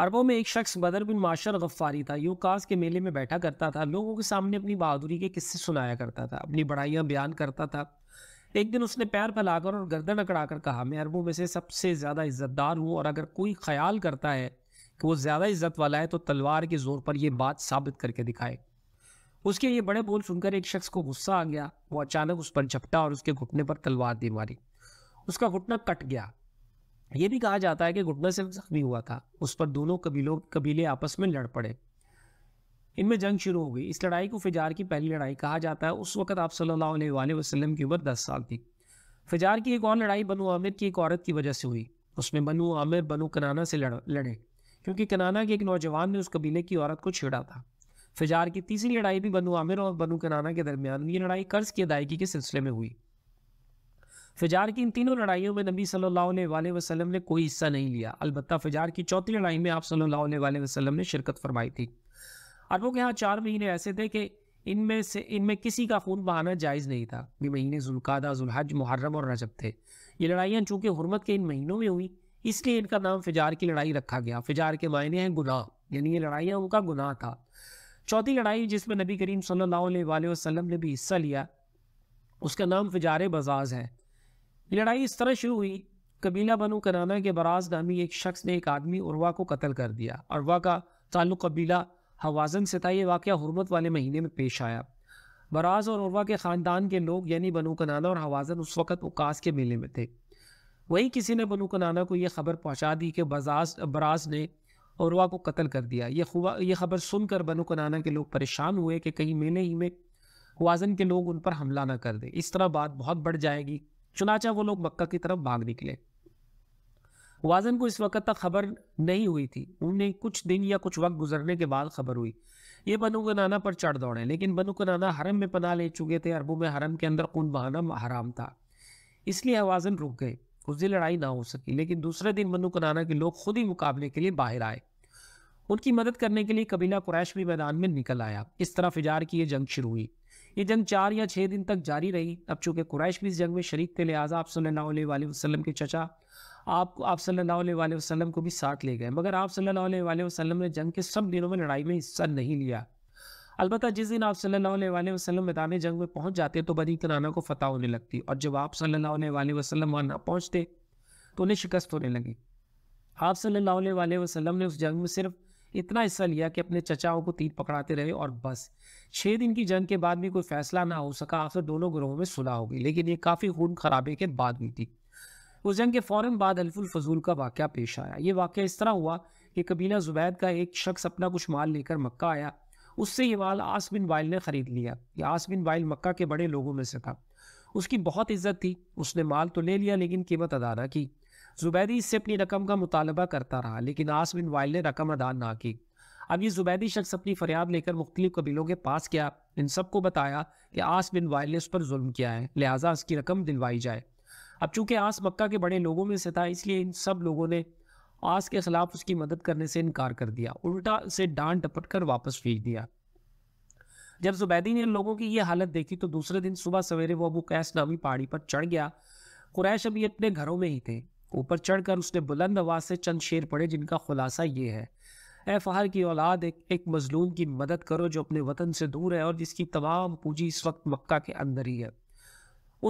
अरबों में एक शख्स बदर बिन माशर गफ्फारी था यूँ कास के मेले में बैठा करता था लोगों के सामने अपनी बहादुरी के किस्से सुनाया करता था अपनी बड़ाइयाँ बयान करता था एक दिन उसने पैर फैलाकर और गर्दन अकड़ाकर कहा मैं अरबों में से सबसे ज़्यादा इज़्ज़तदार हूँ और अगर कोई ख्याल करता है कि वो ज़्यादा इज़्ज़त वाला है तो तलवार के ज़ोर पर यह बात साबित करके दिखाए उसके ये बड़े बोल सुनकर एक शख्स को गुस्सा आ गया वो अचानक उस पर झपटा और उसके घुटने पर तलवार दी मारी उसका घुटना कट गया ये भी कहा जाता है कि घुटने से जख्मी हुआ था उस पर दोनों कबीलों कबीले आपस में लड़ पड़े इनमें जंग शुरू हो गई इस लड़ाई को फिजार की पहली लड़ाई कहा जाता है उस वक्त आप सल्लल्लाहु अलैहि वसल्लम की उम्र दस साल थी फिजार की एक और लड़ाई बनु आमिर की एक औरत की वजह से हुई उसमें बनु आमिर बनु कनाना से लड़ लड़े क्योंकि कनाना के एक नौजवान ने उस कबीले की औरत को छेड़ा था फिजार की तीसरी लड़ाई भी बनु आमिर और बनु कनाना के दरमियान ये लड़ाई कर्ज की अदायगी के सिलसिले में हुई फिजार की इन तीनों लड़ाइयों में नबी सल्लल्लाहु अलैहि वसल्लम ने कोई हिस्सा नहीं लिया अलबत्त फिजार की चौथी लड़ाई में आप सल्लल्लाहु अलैहि वसल्लम ने शिरकत फरमाई थी अरबों के यहाँ चार महीने ऐसे थे कि इनमें से इनमें किसी का खून बहाना जायज़ नहीं था ये महीने जुल्कादा जुल्हज मुहर्रम और रजब थे ये लड़ाइयाँ चूँकि हरमत के इन महीनों में हुई इसलिए इनका नाम फिजार की लड़ाई रखा गया फिजार के मायने हैं गुनाह यानी ये लड़ाइयाँ उनका गुनाह था चौथी लड़ाई जिसमें नबी करीम सल्लल्लाहु अलैहि वसल्लम ने भी हिस्सा लिया उसका नाम फिजार बजाज है लड़ाई इस तरह शुरू हुई कबीला बनु कराना के बराज नामी एक शख्स ने एक आदमी उर्वा को कत्ल कर दिया अरवा का ताल्लुक कबीला हवाजन से था यह वाक़ हरमत वाले महीने में पेश आया बराज और उर्वा के ख़ानदान के लोग यानी बनु कनाना और हवाजन उस वक़्त उकास के मेले में थे वहीं किसी ने बनु कनाना को यह खबर पहुँचा दी कि बजाज बराज ने औरवा को कत्ल कर दिया ये खुआ ये खबर सुनकर बनु कनाना के लोग परेशान हुए कि कहीं मेले ही में हवाजन के लोग उन पर हमला ना कर दें इस तरह बात बहुत बढ़ जाएगी चुनाचा वो लोग मक्का की तरफ भाग निकले वाजन को इस वक्त तक खबर नहीं हुई थी उन्हें कुछ दिन या कुछ वक्त गुजरने के बाद खबर हुई ये बनु कनाना पर चढ़ दौड़े लेकिन बनु कनाना हरम में पना ले चुके थे अरबों में हरम के अंदर खून बहाना हराम था इसलिए वाजन रुक गए उस दिन लड़ाई ना हो सकी लेकिन दूसरे दिन बनु कनाना के लोग खुद ही मुकाबले के लिए बाहर आए उनकी मदद करने के लिए कबीला कुरैश भी मैदान में निकल आया इस तरह फिजार की ये जंग शुरू हुई ये जंग चार या छः दिन तक जारी रही अब चूँकि कुरैश भी इस जंग में शरीक थे लिहाजा आप सल्ला वसलम के चचा आप आप सल्ला वसलम को भी साथ ले गए मगर आप सल्ला वसलम ने जंग के सब दिनों में लड़ाई में हिस्सा नहीं लिया अलबत् जिस दिन आप सल्ला वसलम मैदान जंग में पहुँच जाते तो बनी कनाना को फतह होने लगती और जब आप सल्ला वसलम वहाँ ना पहुँचते तो उन्हें शिकस्त होने लगी आप सल्ला वसलम ने उस जंग में सिर्फ इतना हिस्सा लिया कि अपने चचाओं को तीर पकड़ाते रहे और बस छः दिन की जंग के बाद भी कोई फैसला ना हो सका आखिर दोनों ग्रोहों में सुलह हो गई लेकिन ये काफ़ी खून खराबे के बाद हुई थी उस जंग के फ़ौरन बाद अलफुल फजूल का वाक़ पेश आया ये वाक़ इस तरह हुआ कि कबीना जुबैद का एक शख्स अपना कुछ माल लेकर मक्का आया उससे ये माल आस बिन वाइल ने ख़रीद लिया ये आस बिन वाइल मक्का के बड़े लोगों में से था उसकी बहुत इज्जत थी उसने माल तो ले लिया लेकिन कीमत अदा ना की जुबैदी इससे अपनी रकम का मुतालबा करता रहा लेकिन आस बिन वाइल ने रकम अदा ना की अब ये जुबैदी शख्स अपनी फरियाद लेकर मुख्तलिफ कबीलों के पास गया इन सबको बताया कि आस बिन वाइल ने उस पर जुल्म किया है लिहाजा उसकी रकम दिलवाई जाए अब चूंकि आस मक्का के बड़े लोगों में से था इसलिए इन सब लोगों ने आस के खिलाफ उसकी मदद करने से इनकार कर दिया उल्टा उसे डांट डपट कर वापस फेंक दिया जब जुबैदी ने लोगों की यह हालत देखी तो दूसरे दिन सुबह सवेरे वो अबू कैस नामी पहाड़ी पर चढ़ गया कुरैश अभी अपने घरों में ही थे ऊपर चढ़कर उसने बुलंद आवाज से चंद शेर पढ़े जिनका खुलासा ये है ए फहर की औलाद एक, एक मजलूम की मदद करो जो अपने वतन से दूर है और जिसकी तमाम पूंजी इस वक्त मक्का के अंदर ही है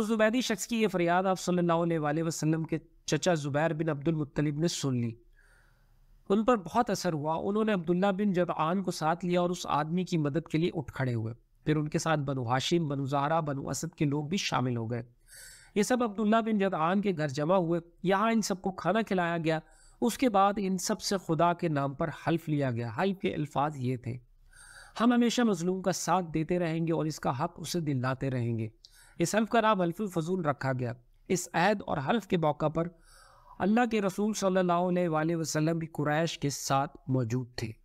उस जुबैदी शख्स की यह फरियाद आप सल्ला वसलम के चचा जुबैर बिन अब्दुल मुत्तलिब ने सुन ली उन पर बहुत असर हुआ उन्होंने अब्दुल्ला बिन आन को साथ लिया और उस आदमी की मदद के लिए उठ खड़े हुए फिर उनके साथ बनु हाशिम बनु जहरा बनु असद के लोग भी शामिल हो गए ये सब अब्दुल्ला बिन जदान के घर जमा हुए यहाँ इन सबको खाना खिलाया गया उसके बाद इन सब से खुदा के नाम पर हल्फ लिया गया हल्फ के अल्फाज ये थे हम हमेशा मजलूम का साथ देते रहेंगे और इसका हक उसे दिलाते रहेंगे इस हल्फ का नाम हल्फुलफजूल फजूल रखा गया इस अहद और हल्फ के मौका पर अल्लाह के रसूल सल्लल्लाहु अलैहि वसल्लम भी कुरैश के साथ मौजूद थे